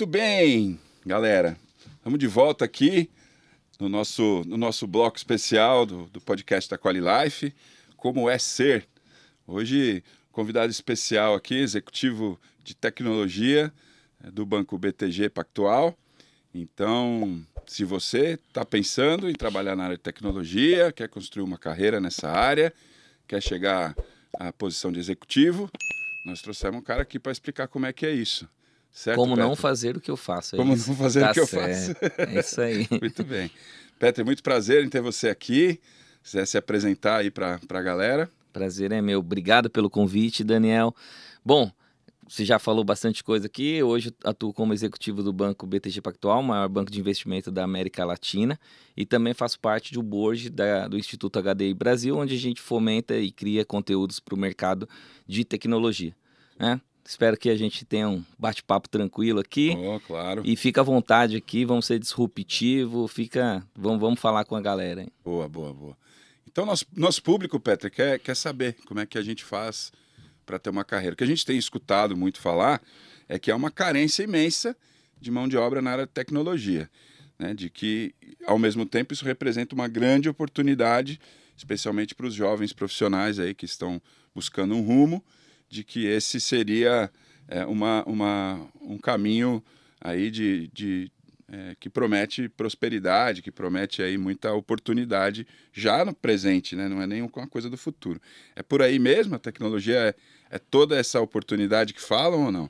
Muito bem, galera. Estamos de volta aqui no nosso, no nosso bloco especial do, do podcast da Qualilife, Life, Como é Ser. Hoje, convidado especial aqui, executivo de tecnologia é, do Banco BTG Pactual. Então, se você está pensando em trabalhar na área de tecnologia, quer construir uma carreira nessa área, quer chegar à posição de executivo, nós trouxemos um cara aqui para explicar como é que é isso. Certo, Como não fazer o que eu faço. É Como isso. não fazer tá o que certo. eu faço. É isso aí. muito bem. Petri, muito prazer em ter você aqui. Se quiser se apresentar aí para a galera. Prazer é meu. Obrigado pelo convite, Daniel. Bom, você já falou bastante coisa aqui. Hoje atuo como executivo do banco BTG Pactual, maior banco de investimento da América Latina, e também faço parte do board da, do Instituto HDI Brasil, onde a gente fomenta e cria conteúdos para o mercado de tecnologia. Né? Espero que a gente tenha um bate-papo tranquilo aqui. Oh, claro. E fica à vontade aqui, vamos ser disruptivo, fica, vamos, vamos falar com a galera. Hein? Boa, boa, boa. Então, nosso, nosso público, Petra, quer, quer saber como é que a gente faz para ter uma carreira. O que a gente tem escutado muito falar é que há uma carência imensa de mão de obra na área de tecnologia. Né? De que, ao mesmo tempo, isso representa uma grande oportunidade, especialmente para os jovens profissionais aí que estão buscando um rumo de que esse seria é, uma, uma, um caminho aí de, de é, que promete prosperidade, que promete aí muita oportunidade já no presente, né? não é nenhuma coisa do futuro. É por aí mesmo? A tecnologia é, é toda essa oportunidade que falam ou não?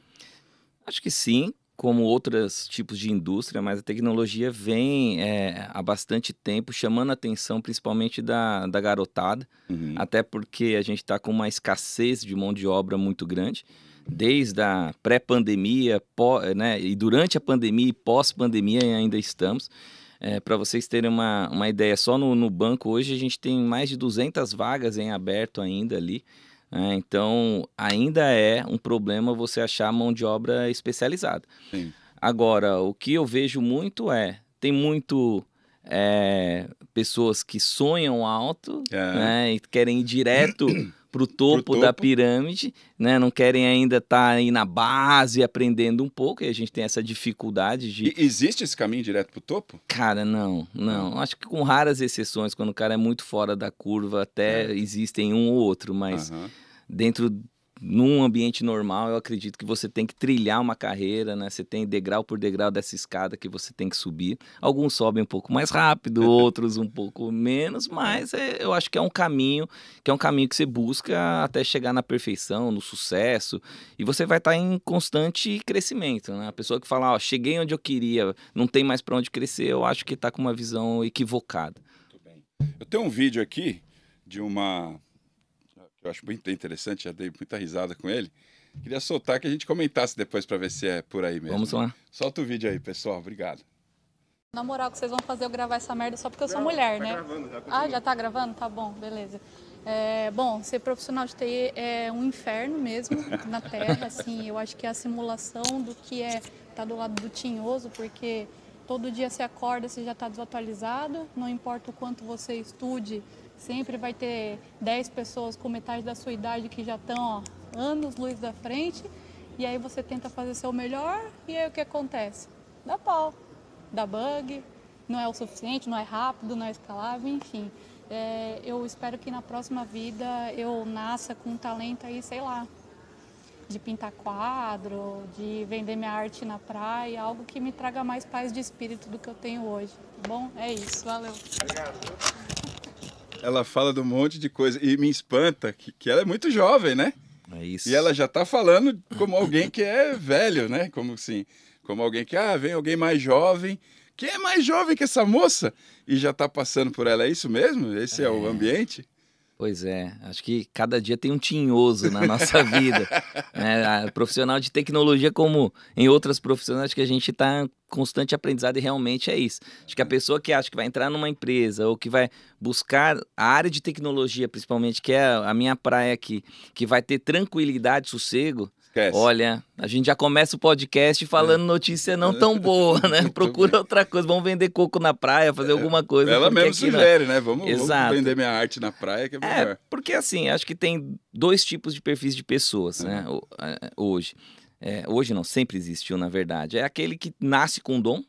Acho que sim, como outros tipos de indústria, mas a tecnologia vem é, há bastante tempo chamando a atenção, principalmente da, da garotada, uhum. até porque a gente está com uma escassez de mão de obra muito grande, desde a pré-pandemia né, e durante a pandemia e pós-pandemia ainda estamos. É, eh, Para vocês terem uma, uma ideia, só no, no banco hoje a gente tem mais de 200 vagas em aberto ainda ali. É, então, ainda é um problema você achar mão de obra especializada. Sim. Agora, o que eu vejo muito é, tem muito é, pessoas que sonham alto é. né, e querem ir direto para o topo, da pirâmide, né? Não querem ainda estar tá aí na base aprendendo um pouco, e a gente tem essa dificuldade de. E existe esse caminho direto para o topo? Cara, não, não. Acho que com raras exceções, quando o cara é muito fora da curva, até é. existem um ou outro, mas uhum. dentro num ambiente normal, eu acredito que você tem que trilhar uma carreira, né? Você tem degrau por degrau dessa escada que você tem que subir. Alguns sobem um pouco mais rápido, outros um pouco menos, mas é, eu acho que é um caminho, que é um caminho que você busca até chegar na perfeição, no sucesso, e você vai estar tá em constante crescimento, né? A pessoa que fala, ó, cheguei onde eu queria, não tem mais para onde crescer, eu acho que está com uma visão equivocada. Eu tenho um vídeo aqui de uma que eu acho muito interessante, já dei muita risada com ele. Queria soltar que a gente comentasse depois para ver se é por aí mesmo. Vamos lá. Solta o vídeo aí, pessoal. Obrigado. Na moral, que vocês vão fazer eu gravar essa merda só porque eu sou Não, mulher, tá né? Gravando, já ah, já tá gravando? Tá bom, beleza. É, bom, ser profissional de TI é um inferno mesmo na Terra, assim, eu acho que é a simulação do que é estar tá do lado do tinhoso, porque todo dia você acorda, você já está desatualizado, não importa o quanto você estude, Sempre vai ter 10 pessoas com metade da sua idade que já estão anos luz da frente. E aí você tenta fazer seu melhor e aí o que acontece? Dá pau, dá bug, não é o suficiente, não é rápido, não é escalável, enfim. É, eu espero que na próxima vida eu nasça com um talento aí, sei lá, de pintar quadro, de vender minha arte na praia, algo que me traga mais paz de espírito do que eu tenho hoje, tá bom? É isso, valeu. Obrigado ela fala de um monte de coisa e me espanta que, que ela é muito jovem, né? É isso. E ela já tá falando como alguém que é velho, né? Como assim, como alguém que ah, vem alguém mais jovem, que é mais jovem que essa moça e já tá passando por ela, é isso mesmo? Esse é, é o ambiente? Pois é, acho que cada dia tem um tinhoso na nossa vida. né? profissional de tecnologia, como em outras profissões, acho que a gente está constante aprendizado e realmente é isso. Acho que a pessoa que acha que vai entrar numa empresa ou que vai buscar a área de tecnologia, principalmente, que é a minha praia aqui, que vai ter tranquilidade, sossego, Esquece. Olha, a gente já começa o podcast falando é. notícia não é. tão boa, né? Procura outra coisa, vamos vender coco na praia, fazer é. alguma coisa. Ela mesmo é. sugere, não... né? Vamos, Exato. vamos vender minha arte na praia, que é, é melhor. É, porque assim, acho que tem dois tipos de perfis de pessoas, né? Hoje. hoje não, sempre existiu, na verdade. É aquele que nasce com dom,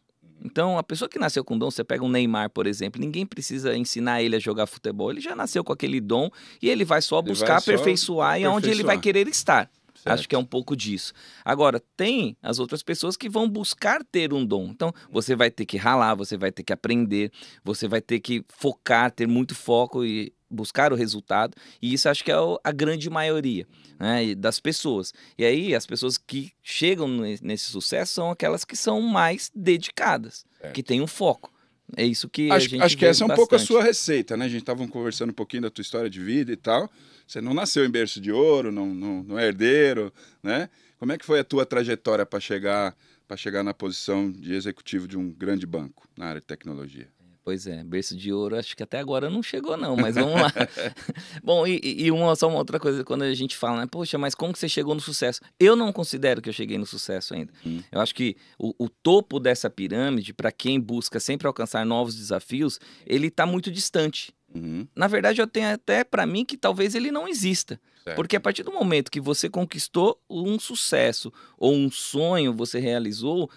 então, a pessoa que nasceu com dom, você pega um Neymar, por exemplo, ninguém precisa ensinar ele a jogar futebol, ele já nasceu com aquele dom e ele vai só buscar vai só aperfeiçoar, e onde ele vai querer estar. Certo. Acho que é um pouco disso. Agora, tem as outras pessoas que vão buscar ter um dom. Então, você vai ter que ralar, você vai ter que aprender, você vai ter que focar, ter muito foco e buscar o resultado. E isso acho que é a grande maioria né, das pessoas. E aí, as pessoas que chegam nesse sucesso são aquelas que são mais dedicadas, certo. que têm um foco. É isso que acho, a gente Acho que essa é um bastante. pouco a sua receita, né? A gente estava conversando um pouquinho da tua história de vida e tal. Você não nasceu em berço de ouro, não, não, não é herdeiro, né? Como é que foi a tua trajetória para chegar para chegar na posição de executivo de um grande banco na área de tecnologia? Pois é, berço de ouro acho que até agora não chegou não, mas vamos lá. Bom, e, e, uma, só uma outra coisa, quando a gente fala, né, poxa, mas como que você chegou no sucesso? Eu não considero que eu cheguei no sucesso ainda. Hum. Eu acho que o, o topo dessa pirâmide, para quem busca sempre alcançar novos desafios, ele está muito distante. Uhum. Na verdade, eu tenho até para mim que talvez ele não exista. Certo. Porque a partir do momento que você conquistou um sucesso ou um sonho você realizou,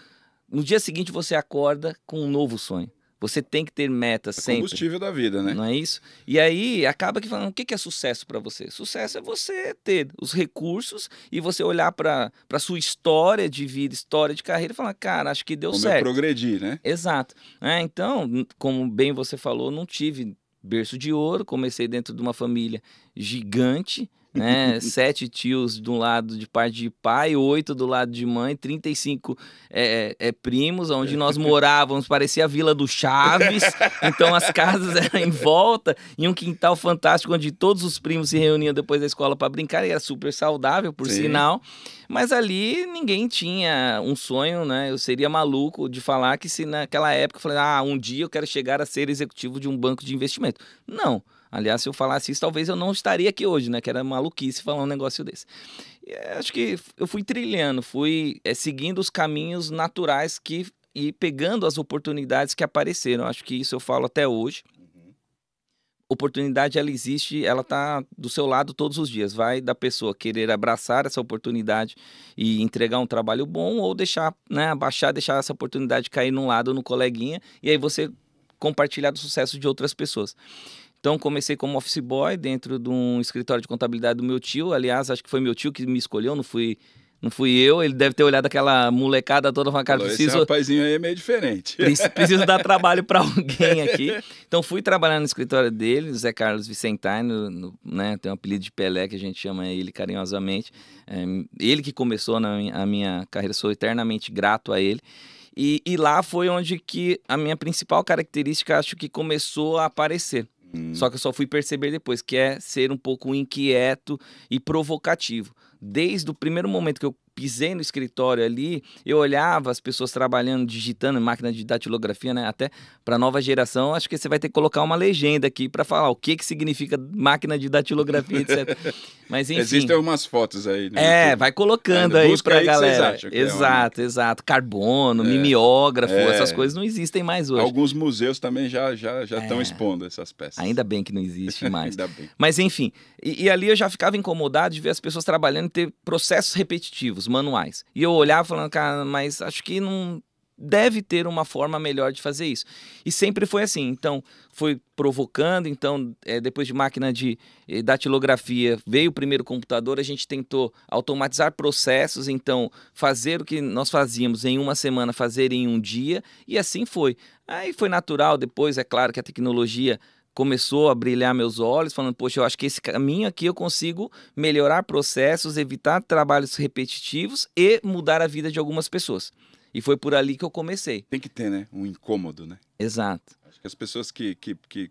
no dia seguinte você acorda com um novo sonho. Você tem que ter metas é sempre. combustível da vida, né? Não é isso? E aí acaba que falando, o que é sucesso para você? Sucesso é você ter os recursos e você olhar para sua história de vida, história de carreira e falar, cara, acho que deu como certo. Como eu né? Exato. É, então, como bem você falou, não tive berço de ouro, comecei dentro de uma família gigante, né? Sete tios de um lado de parte de pai, oito do lado de mãe, 35 é, é, é, primos, onde nós é. morávamos, parecia a Vila do Chaves, então as casas eram em volta, e um quintal fantástico onde todos os primos se reuniam depois da escola para brincar, e era super saudável, por Sim. sinal. Mas ali ninguém tinha um sonho, né? Eu seria maluco de falar que se naquela época eu falei, ah, um dia eu quero chegar a ser executivo de um banco de investimento. Não. Aliás, se eu falasse isso, talvez eu não estaria aqui hoje, né? Que era maluquice falar um negócio desse. E eh, acho que eu fui trilhando, fui é, seguindo os caminhos naturais que e pegando as oportunidades que apareceram. Acho que isso eu falo até hoje. Uhum. Oportunidade, ela existe, ela tá do seu lado todos os dias. Vai da pessoa querer abraçar essa oportunidade e entregar um trabalho bom ou deixar, né, abaixar, deixar essa oportunidade cair num lado no coleguinha e aí você compartilhar do sucesso de outras pessoas. Então comecei como office boy dentro de um escritório de contabilidade do meu tio. Aliás, acho que foi meu tio que me escolheu, não fui não fui eu, ele deve ter olhado aquela molecada toda com a cara, preciso... Esse rapazinho aí é meio diferente. Preciso dar trabalho para alguém aqui. Então fui trabalhar no escritório dele, Zé Carlos Vicentino, no, né, tem um apelido de Pelé que a gente chama ele carinhosamente. É, ele que começou na, a minha carreira, sou eternamente grato a ele. E, e lá foi onde que a minha principal característica acho que começou a aparecer. Uhum. Só que eu só fui perceber depois que é ser um pouco inquieto e provocativo. Desde o primeiro momento que eu pisei no escritório ali, eu olhava as pessoas trabalhando, digitando em máquina de datilografia, né? Até para nova geração, acho que você vai ter que colocar uma legenda aqui para falar o que que significa máquina de datilografia, etc. Mas enfim. Existem algumas fotos aí. Né, é, vai colocando é, aí para a galera. exato, é exato. Carbono, é, mimeógrafo, é. essas coisas não existem mais hoje. Alguns museus também já já já estão é. expondo essas peças. Ainda bem que não existe mais. Mas enfim, e, e ali eu já ficava incomodado de ver as pessoas trabalhando e ter processos repetitivos os manuais. E eu olhava falando, cara, mas acho que não deve ter uma forma melhor de fazer isso. E sempre foi assim. Então, foi provocando. Então, é, depois de máquina de é, datilografia, veio o primeiro computador. A gente tentou automatizar processos. Então, fazer o que nós fazíamos em uma semana, fazer em um dia. E assim foi. Aí foi natural. Depois, é claro que a tecnologia começou a brilhar meus olhos, falando, poxa, eu acho que esse caminho aqui eu consigo melhorar processos, evitar trabalhos repetitivos e mudar a vida de algumas pessoas. E foi por ali que eu comecei. Tem que ter, né? Um incômodo, né? Exato. Acho que as pessoas que, que, que,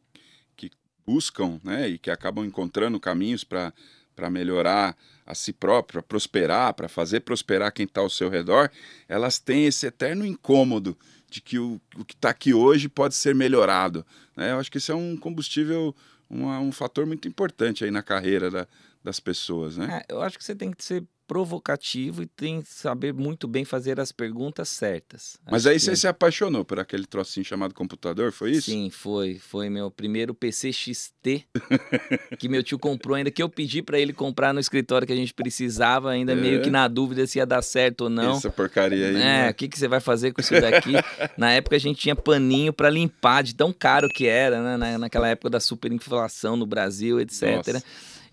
que buscam, né, e que acabam encontrando caminhos para para melhorar a si próprio, para prosperar, para fazer prosperar quem está ao seu redor, elas têm esse eterno incômodo de que o, o que está aqui hoje pode ser melhorado. Né? Eu acho que isso é um combustível, uma, um fator muito importante aí na carreira da, das pessoas. Né? É, eu acho que você tem que ser provocativo e tem que saber muito bem fazer as perguntas certas. Mas Acho aí que... você é se apaixonou por aquele trocinho chamado computador, foi isso? Sim, foi. Foi meu primeiro PC XT que meu tio comprou ainda, que eu pedi para ele comprar no escritório que a gente precisava, ainda é. meio que é. na dúvida se ia dar certo ou não. Essa porcaria aí. É, né? o que, que você vai fazer com isso daqui? na época a gente tinha paninho para limpar de tão caro que era, né? Na, naquela época da superinflação no Brasil, etc. Nossa.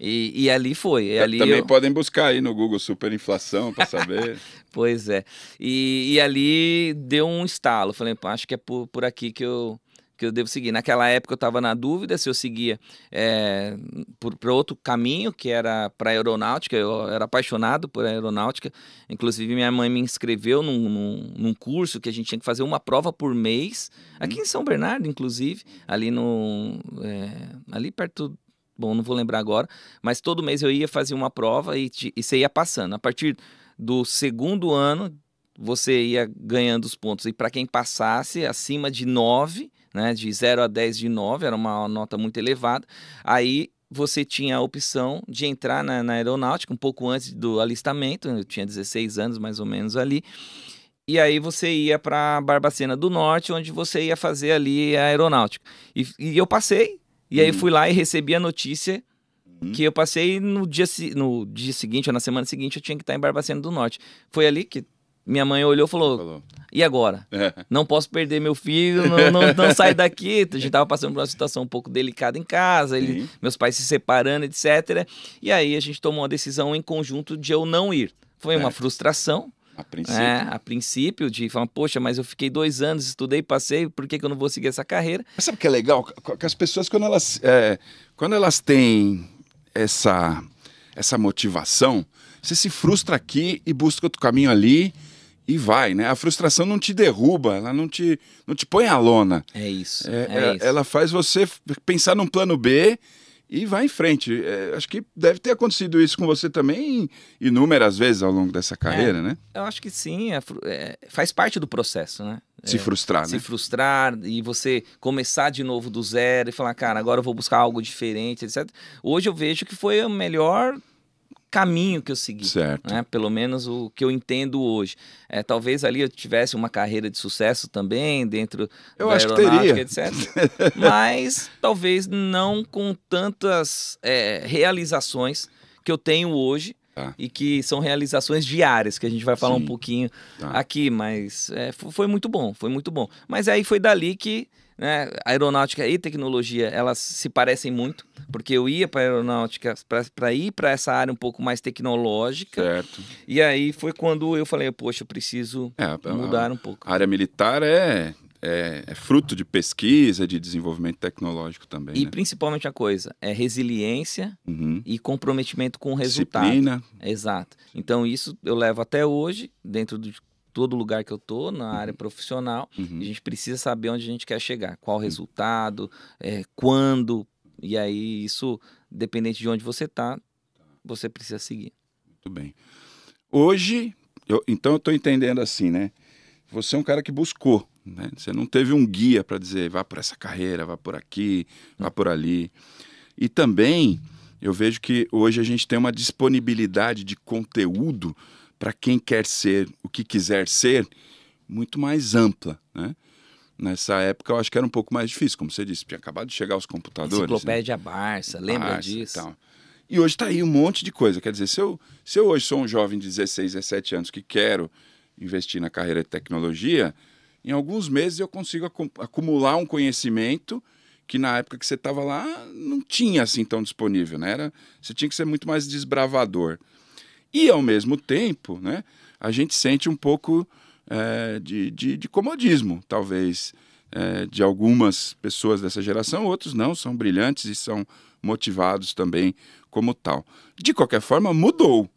E, e ali foi. E é, ali Também eu... podem buscar aí no Google superinflação para saber. pois é. E, e, ali deu um estalo. Falei, acho que é por, por aqui que eu, que eu devo seguir. Naquela época eu estava na dúvida se eu seguia é, por, outro caminho, que era para aeronáutica. Eu era apaixonado por aeronáutica. Inclusive, minha mãe me inscreveu num, num, num curso que a gente tinha que fazer uma prova por mês, aqui hum. em São Bernardo, inclusive, ali no. É, ali perto bom, não vou lembrar agora, mas todo mês eu ia fazer uma prova e, te, e você ia passando. A partir do segundo ano, você ia ganhando os pontos. E para quem passasse acima de 9, né, de 0 a 10 de 9, era uma nota muito elevada, aí você tinha a opção de entrar na, na aeronáutica um pouco antes do alistamento, eu tinha 16 anos mais ou menos ali. E aí você ia para Barbacena do Norte, onde você ia fazer ali a aeronáutica. E, e eu passei, e aí hum. fui lá e recebi a notícia hum. que eu passei no dia, no dia seguinte ou na semana seguinte eu tinha que estar em Barbacena do Norte. Foi ali que minha mãe olhou e falou, falou, e agora? É. Não posso perder meu filho, não, não, não sai daqui. A gente tava passando por uma situação um pouco delicada em casa, ele, meus pais se separando, etc. E aí a gente tomou uma decisão em conjunto de eu não ir. Foi uma frustração, a princípio. É, a princípio, de falar, poxa, mas eu fiquei dois anos, estudei, passei, por que, que eu não vou seguir essa carreira? Mas sabe o que é legal? Que as pessoas, quando elas, é, quando elas têm essa, essa motivação, você se frustra aqui e busca outro caminho ali e vai, né? A frustração não te derruba, ela não te, não te põe à lona. É isso. É, é ela, é, isso. ela faz você pensar num plano B e vai em frente. É, acho que deve ter acontecido isso com você também inúmeras vezes ao longo dessa é, carreira, é, né? Eu acho que sim, é, é, faz parte do processo, né? Se é, frustrar, né? Se frustrar e você começar de novo do zero e falar, cara, agora eu vou buscar algo diferente, etc. Hoje eu vejo que foi o melhor caminho que eu segui. Certo. Né? Pelo menos o que eu entendo hoje. É, talvez ali eu tivesse uma carreira de sucesso também dentro eu da acho aeronáutica, que teria. etc. Mas talvez não com tantas é, realizações que eu tenho hoje. Tá. E que são realizações diárias, que a gente vai falar Sim. um pouquinho tá. aqui, mas é, foi muito bom, foi muito bom. Mas aí foi dali que né, aeronáutica e tecnologia, elas se parecem muito, porque eu ia para aeronáutica para ir para essa área um pouco mais tecnológica. Certo. E aí foi quando eu falei, poxa, eu preciso é, mudar a, um pouco. A área militar é, é, é, fruto de pesquisa, de desenvolvimento tecnológico também. E né? principalmente a coisa, é resiliência uhum. e comprometimento com o resultado. Disciplina. Exato. Então isso eu levo até hoje, dentro do todo lugar que eu tô na uhum. área profissional, uhum. a gente precisa saber onde a gente quer chegar, qual o uhum. resultado, é, quando, e aí isso, dependente de onde você tá, você precisa seguir. Muito bem. Hoje, eu, então eu estou entendendo assim, né? Você é um cara que buscou, né? Você não teve um guia para dizer, vá por essa carreira, vá por aqui, vá uhum. por ali. E também eu vejo que hoje a gente tem uma disponibilidade de conteúdo para quem quer ser o que quiser ser, muito mais ampla, né? Nessa época eu acho que era um pouco mais difícil, como você disse, tinha acabado de chegar os computadores. Né? Enciclopédia né? Barça, lembra Barça, disso? Tal. E hoje está aí um monte de coisa. Quer dizer, se eu, se eu hoje sou um jovem de 16, 17 anos que quero investir na carreira de tecnologia, em alguns meses eu consigo acumular um conhecimento que na época que você estava lá não tinha assim tão disponível, né? Era, você tinha que ser muito mais desbravador. E, ao mesmo tempo, né, a gente sente um pouco é, de, de, de, comodismo, talvez, é, de algumas pessoas dessa geração, outros não, são brilhantes e são motivados também como tal. De qualquer forma, mudou,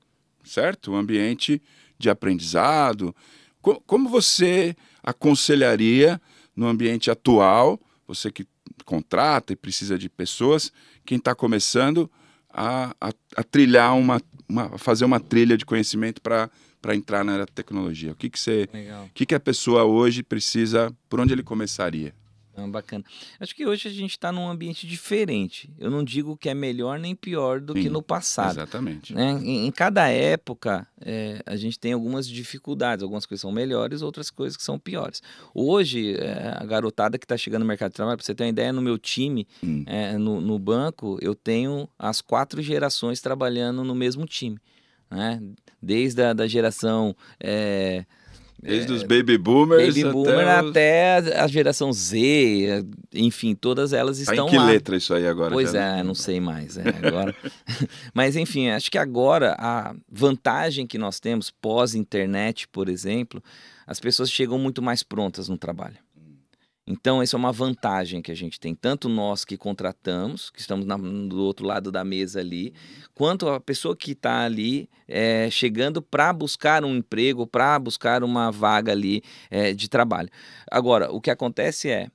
certo? O ambiente de aprendizado. Co como você aconselharia no ambiente atual, você que contrata e precisa de pessoas, quem está começando a, a, a trilhar uma uma, fazer uma trilha de conhecimento para para entrar na era da tecnologia? O que que você, Legal. o que que a pessoa hoje precisa, por onde ele começaria? Ah, bacana. Acho que hoje a gente está num ambiente diferente. Eu não digo que é melhor nem pior do Sim, que no passado. Exatamente. Né? Em, em, cada época, é, a gente tem algumas dificuldades. Algumas coisas são melhores, outras coisas que são piores. Hoje, é, a garotada que está chegando no mercado de trabalho, para você ter uma ideia, no meu time, hum. é, no, no banco, eu tenho as quatro gerações trabalhando no mesmo time. Né? Desde a da geração é, Desde é, os baby boomers baby até, boomer os... a geração Z, enfim, todas elas tá estão em que lá. letra isso aí agora? Pois é, não sei mais é, agora. Mas enfim, acho que agora a vantagem que nós temos pós-internet, por exemplo, as pessoas chegam muito mais prontas no trabalho. Então, essa é uma vantagem que a gente tem, tanto nós que contratamos, que estamos na, do outro lado da mesa ali, quanto a pessoa que está ali é, chegando para buscar um emprego, para buscar uma vaga ali é, de trabalho. Agora, o que acontece é,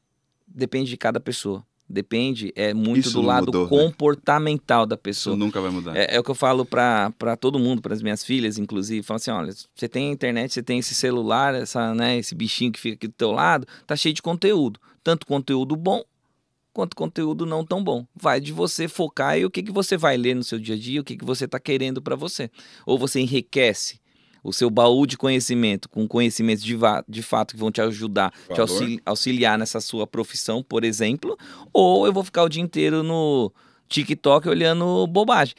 depende de cada pessoa. Depende, é muito Isso do lado mudou, né? comportamental né? da pessoa. Isso nunca vai mudar. É, é o que eu falo para todo mundo, para as minhas filhas, inclusive. Falo assim: olha, você tem a internet, você tem esse celular, essa, né, esse bichinho que fica aqui do teu lado, tá cheio de conteúdo. Tanto conteúdo bom quanto conteúdo não tão bom. Vai de você focar e o que, que você vai ler no seu dia a dia, o que, que você está querendo para você. Ou você enriquece o seu baú de conhecimento com conhecimentos de, de fato que vão te ajudar, Valor. te auxili auxiliar nessa sua profissão, por exemplo, ou eu vou ficar o dia inteiro no TikTok olhando bobagem.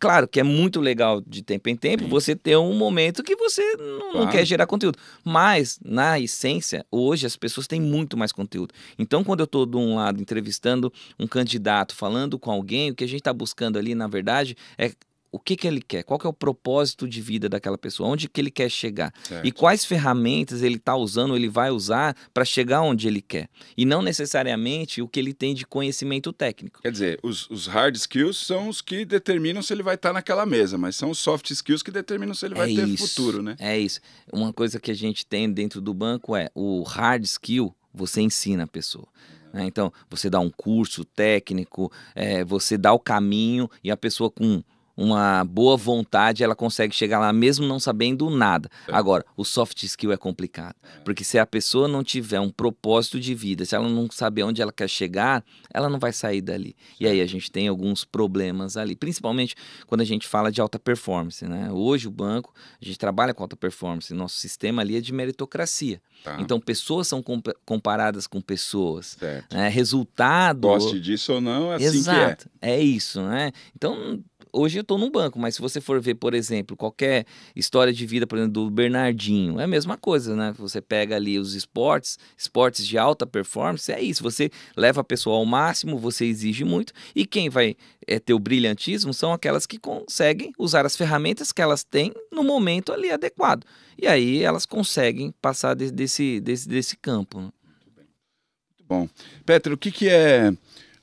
Claro que é muito legal de tempo em tempo Sim. você ter um momento que você não, claro. não, quer gerar conteúdo. Mas, na essência, hoje as pessoas têm muito mais conteúdo. Então, quando eu estou de um lado entrevistando um candidato, falando com alguém, o que a gente está buscando ali, na verdade, é o que, que ele quer, qual que é o propósito de vida daquela pessoa, onde que ele quer chegar certo. e quais ferramentas ele está usando, ele vai usar para chegar onde ele quer e não necessariamente o que ele tem de conhecimento técnico. Quer dizer, os, os hard skills são os que determinam se ele vai estar tá naquela mesa, mas são os soft skills que determinam se ele vai é ter isso, futuro, né? É isso. Uma coisa que a gente tem dentro do banco é o hard skill você ensina a pessoa. Né? Então, você dá um curso técnico, é, você dá o caminho e a pessoa com uma boa vontade, ela consegue chegar lá mesmo não sabendo nada. É. Agora, o soft skill é complicado, é. porque se a pessoa não tiver um propósito de vida, se ela não saber onde ela quer chegar, ela não vai sair dali. E aí a gente tem alguns problemas ali, principalmente quando a gente fala de alta performance, né? Hoje o banco, a gente trabalha com alta performance, nosso sistema ali é de meritocracia. Tá. Então pessoas são comp comparadas com pessoas. Certo. Né? Resultado. Goste disso ou não, é assim Exato. que é. É isso, né? Então hoje eu estou num banco, mas se você for ver, por exemplo, qualquer história de vida, por exemplo, do Bernardinho, é a mesma coisa, né? Você pega ali os esportes, esportes de alta performance, é isso. Você leva a pessoa ao máximo, você exige muito, e quem vai é, ter o brilhantismo são aquelas que conseguem usar as ferramentas que elas têm no momento ali adequado. E aí elas conseguem passar de, desse, desse, desse campo. Né? Muito bom. Petra, o que, que é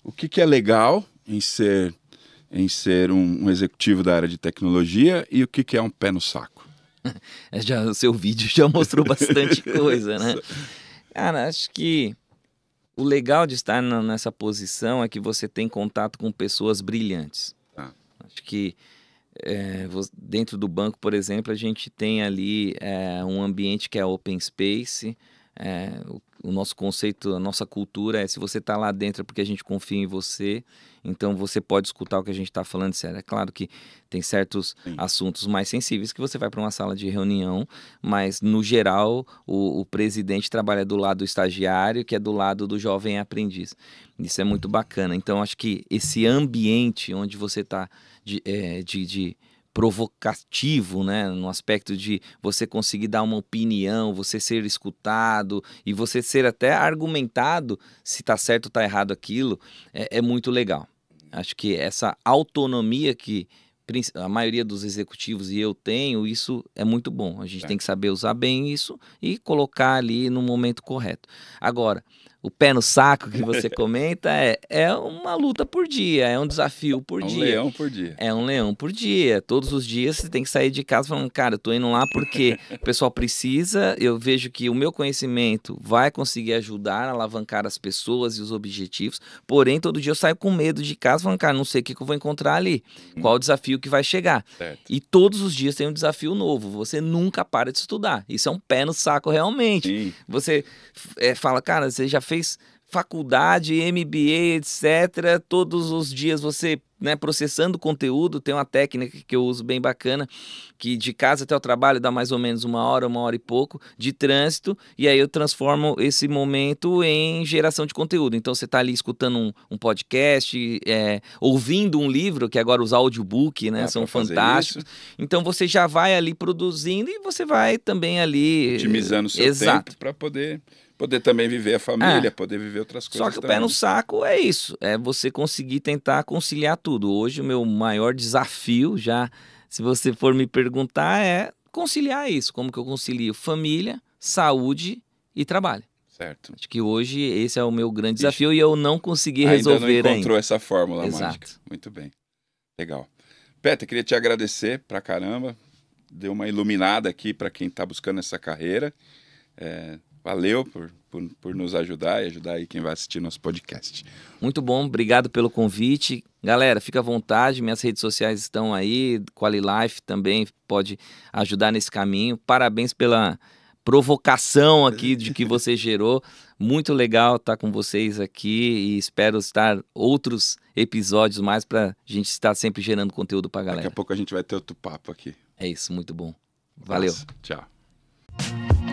o que, que é legal em ser em ser um, um executivo da área de tecnologia e o que, que é um pé no saco. É, já, o seu vídeo já mostrou bastante coisa, né? Cara, acho que o legal de estar na, nessa posição é que você tem contato com pessoas brilhantes. Ah. Acho que é, dentro do banco, por exemplo, a gente tem ali é, um ambiente que é open space. É, o o nosso conceito, a nossa cultura é se você está lá dentro é porque a gente confia em você, então você pode escutar o que a gente está falando, sério. É claro que tem certos Sim. assuntos mais sensíveis que você vai para uma sala de reunião, mas no geral o, o, presidente trabalha do lado do estagiário, que é do lado do jovem aprendiz. Isso é muito bacana. Então acho que esse ambiente onde você está de, é, de, de provocativo, né, no aspecto de você conseguir dar uma opinião, você ser escutado e você ser até argumentado se tá certo ou tá errado aquilo, é, é muito legal. Acho que essa autonomia que a maioria dos executivos e eu tenho, isso é muito bom. A gente é. tem que saber usar bem isso e colocar ali no momento correto. Agora, o pé no saco que você comenta é, é uma luta por dia, é um desafio por é um dia. É um leão por dia. É um leão por dia. Todos os dias você tem que sair de casa falando, cara, eu tô indo lá porque o pessoal precisa, eu vejo que o meu conhecimento vai conseguir ajudar a alavancar as pessoas e os objetivos, porém todo dia eu saio com medo de casa falando, cara, não sei o que, que eu vou encontrar ali, qual o uhum. desafio que vai chegar. Certo. E todos os dias tem um desafio novo, você nunca para de estudar. Isso é um pé no saco realmente. Sim. Você é, fala, cara, você já fez fez faculdade, MBA, etc. Todos os dias você né, processando conteúdo, tem uma técnica que eu uso bem bacana, que de casa até o trabalho dá mais ou menos uma hora, uma hora e pouco de trânsito, e aí eu transformo esse momento em geração de conteúdo. Então você está ali escutando um, um podcast, é, ouvindo um livro, que agora os audiobook né, dá são fantásticos. Então você já vai ali produzindo e você vai também ali. Otimizando o seu exato. tempo para poder Poder também viver a família, é. poder viver outras coisas. Só que o pé no saco é isso. É você conseguir tentar conciliar tudo. Hoje, o meu maior desafio, já, se você for me perguntar, é conciliar isso. Como que eu concilio família, saúde e trabalho. Certo. Acho que hoje esse é o meu grande desafio e eu não consegui ainda resolver ainda. não encontrou ainda. essa fórmula Exato. mágica. Muito bem. Legal. Peter, queria te agradecer pra caramba. Deu uma iluminada aqui para quem está buscando essa carreira. É, Valeu por, por, por, nos ajudar e ajudar aí quem vai assistir nosso podcast. Muito bom, obrigado pelo convite. Galera, fica à vontade, minhas redes sociais estão aí, Qualilife também pode ajudar nesse caminho. Parabéns pela provocação aqui de que você gerou. Muito legal estar com vocês aqui e espero estar outros episódios mais para a gente estar sempre gerando conteúdo para a galera. Daqui a pouco a gente vai ter outro papo aqui. É isso, muito bom. Valeu. Nossa, tchau.